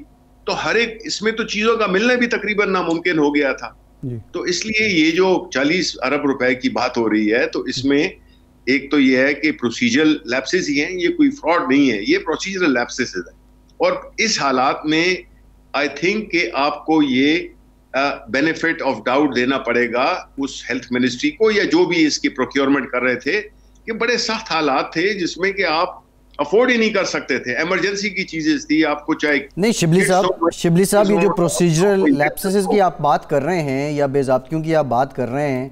तो हर एक इसमें तो चीजों का मिलना भी तकरीबन नामुमकिन हो गया था तो इसलिए ये जो 40 अरब रुपए की बात हो रही है तो इसमें एक तो ये है कि प्रोसीजरल लैप्सेस ही हैं ये कोई फ्रॉड नहीं है ये प्रोसीजरल लैप्सेस है और इस हालात में आई थिंक कि आपको ये बेनिफिट ऑफ डाउट देना पड़ेगा उस हेल्थ मिनिस्ट्री को या जो भी इसकी प्रोक्योरमेंट कर रहे थे कि बड़े सख्त हालात थे जिसमें कि आप अफोर्ड ही नहीं कर सकते थे इमरजेंसी की चीजें थी आपको चाहे नहीं शिबली साहब शिबली साहब ये जो प्रोसीजरल लैप्सेस की आप बात कर रहे हैं या बेजाबतियों की आप बात कर रहे हैं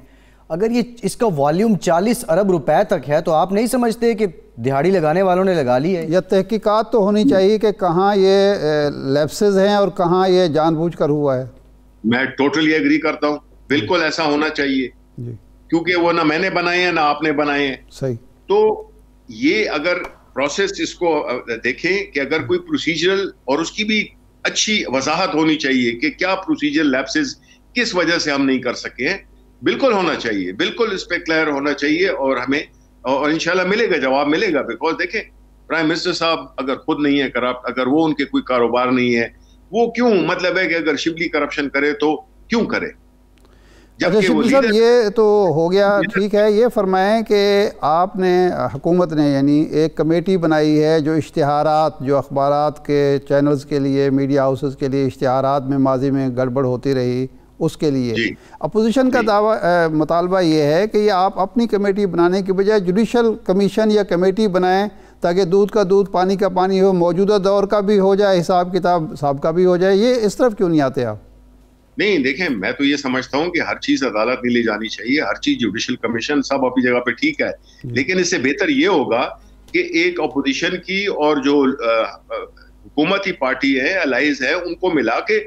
अगर ये इसका वॉल्यूम 40 अरब रुपए तक है तो आप नहीं समझते कि दिहाड़ी लगाने वालों ने लगा ली है या तहकीकात तो होनी चाहिए कि कहाँ ये लैप्सेज हैं और कहाँ ये जानबूझकर हुआ है मैं टोटली एग्री करता हूँ बिल्कुल ऐसा होना चाहिए क्योंकि वो ना मैंने बनाए हैं ना आपने बनाए हैं सही तो ये अगर प्रोसेस इसको देखें कि अगर कोई प्रोसीजरल और उसकी भी अच्छी वजाहत होनी चाहिए कि क्या प्रोसीजर लैपसेस किस वजह से हम नहीं कर सके हैं बिल्कुल होना चाहिए बिल्कुल इस पर क्लियर होना चाहिए और हमें और इंशाल्लाह मिलेगा जवाब मिलेगा बिकॉज देखें प्राइम मिनिस्टर साहब अगर खुद नहीं है करप्ट अगर वो उनके कोई कारोबार नहीं है वो क्यों मतलब है कि अगर शिबली करप्शन करे तो क्यों करे अच्छा साहब ये तो हो गया ठीक है ये फरमाएं कि आपने हुकूमत ने यानी एक कमेटी बनाई है जो इश्तहारात जो अखबार के चैनल्स के लिए मीडिया हाउसेस के लिए इश्तहारात में माजी में गड़बड़ होती रही उसके लिए अपोजिशन का दावा मुतालबा ये है कि ये आप अपनी कमेटी बनाने के बजाय जुडिशल कमीशन या कमेटी बनाएं ताकि दूध का दूध पानी का पानी हो मौजूदा दौर का भी हो जाए हिसाब किताब साहब का भी हो जाए ये इस तरफ क्यों नहीं आते आप नहीं देखें मैं तो ये समझता हूँ कि हर चीज अदालत में ले जानी चाहिए हर चीज जुडिशल कमीशन सब अपनी जगह पे ठीक है हम्म। लेकिन इससे बेहतर ये होगा कि एक अपोजिशन की और जो हुकूमती पार्टी है अलाइज है उनको मिला के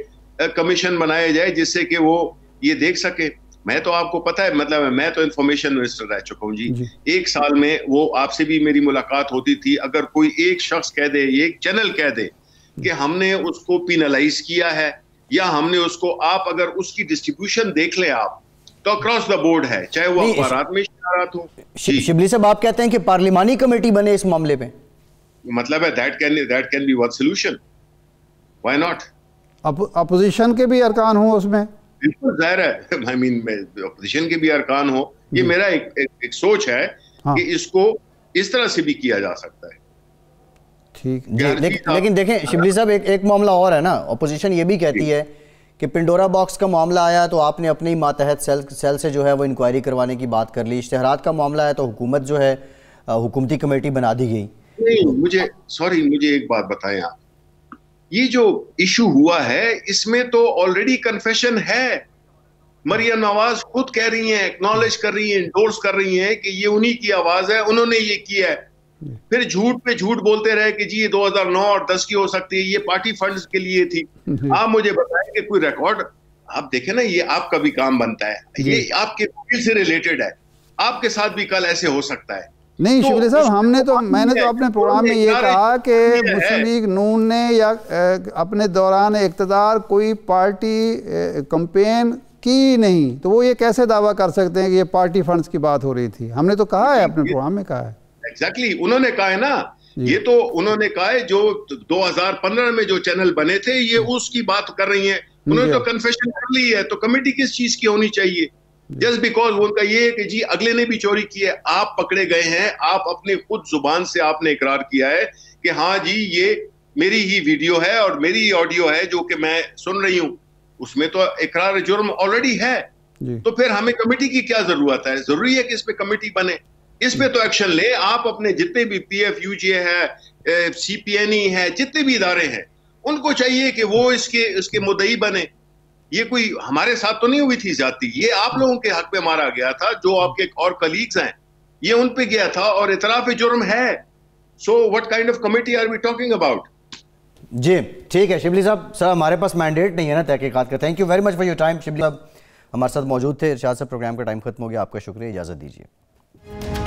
कमीशन बनाया जाए जिससे कि वो ये देख सके मैं तो आपको पता है मतलब मैं तो इन्फॉर्मेशन मिनिस्टर रह चुका हूँ जी।, जी एक साल में वो आपसे भी मेरी मुलाकात होती थी अगर कोई एक शख्स कह दे एक चैनल कह दे कि हम्म। हमने उसको पिनलाइज किया है या हमने उसको आप अगर उसकी डिस्ट्रीब्यूशन देख ले आप तो अक्रॉस द बोर्ड है चाहे वो अपराध में शरारत हो शिबली साहब आप कहते हैं कि पार्लिमानी कमेटी बने इस मामले में मतलब है that can that can be one solution why not opposition के भी अरकान हो उसमें बिल्कुल जाहिर है आई मीन अपोजिशन के भी अरकान हो ये मेरा एक, एक, एक सोच है हाँ। कि इसको इस तरह से भी किया जा सकता है ठीक लेकिन देखें शिबली साहब एक एक मामला और है ना अपोजिशन ये भी कहती है कि पिंडोरा बॉक्स का मामला आया तो आपने अपने ही मातहत सेल सेल से जो है वो इंक्वायरी करवाने की बात कर ली इश्तहार का मामला है तो हुकूमत जो है हुकूमती कमेटी बना दी गई नहीं मुझे सॉरी मुझे एक बात बताएं आप ये जो इशू हुआ है इसमें तो ऑलरेडी कन्फेशन है मरियम नवाज खुद कह रही हैं एक्नॉलेज कर रही हैं इंडोर्स कर रही हैं कि ये उन्हीं की आवाज है उन्होंने ये किया है फिर झूठ पे झूठ बोलते रहे कि जी ये 2009 और 10 की हो सकती है ये पार्टी फंड्स के लिए थी आप मुझे बताएं कि कोई रिकॉर्ड आप देखे ना ये आपका भी काम बनता है ये आपके फील्ड से रिलेटेड है आपके साथ भी कल ऐसे हो सकता है नहीं तो, साहब हमने तो मैंने तो अपने प्रोग्राम में ये कहा कि मुस्लिम लीग नून ने या अपने दौरान इकतदार कोई पार्टी कंपेन की नहीं तो वो ये कैसे दावा कर सकते हैं कि ये पार्टी फंड्स की बात हो रही थी हमने तो कहा है अपने प्रोग्राम में कहा है एग्जैक्टली exactly, उन्होंने कहा है ना ये तो उन्होंने कहा है जो 2015 में जो चैनल बने थे ये उसकी बात कर रही है उन्होंने तो कन्फेशन कर ली है तो कमेटी किस चीज की होनी चाहिए जस्ट बिकॉज उनका ये है कि जी अगले ने भी चोरी की है आप पकड़े गए हैं आप अपने खुद जुबान से आपने इकरार किया है कि हाँ जी ये मेरी ही वीडियो है और मेरी ही ऑडियो है जो कि मैं सुन रही हूँ उसमें तो इकरार जुर्म ऑलरेडी है तो फिर हमें कमेटी की क्या जरूरत है जरूरी है कि इसमें कमेटी बने इस पे तो एक्शन ले आप अपने जितने भी पी एफ यू जी है सी पी एन ई है जितने भी इदारे हैं उनको चाहिए कि वो इसके इसके मुदई बने ये कोई हमारे साथ तो नहीं हुई थी जाती ये आप हम्म। लोगों के हक पे मारा गया था जो हम्म। आपके और कलीग्स हैं ये उन पे गया था और इतना पे जुर्म है so what kind of committee are we talking about जी ठीक है शिबली साहब सर हमारे पास मैंडेट नहीं है ना तहकीकत का thank you very much for your time Shibli साहब हमारे साथ मौजूद थे इरशाद साहब प्रोग्राम का टाइम खत्म हो गया आपका शुक्रिया इजाज़त दीजिए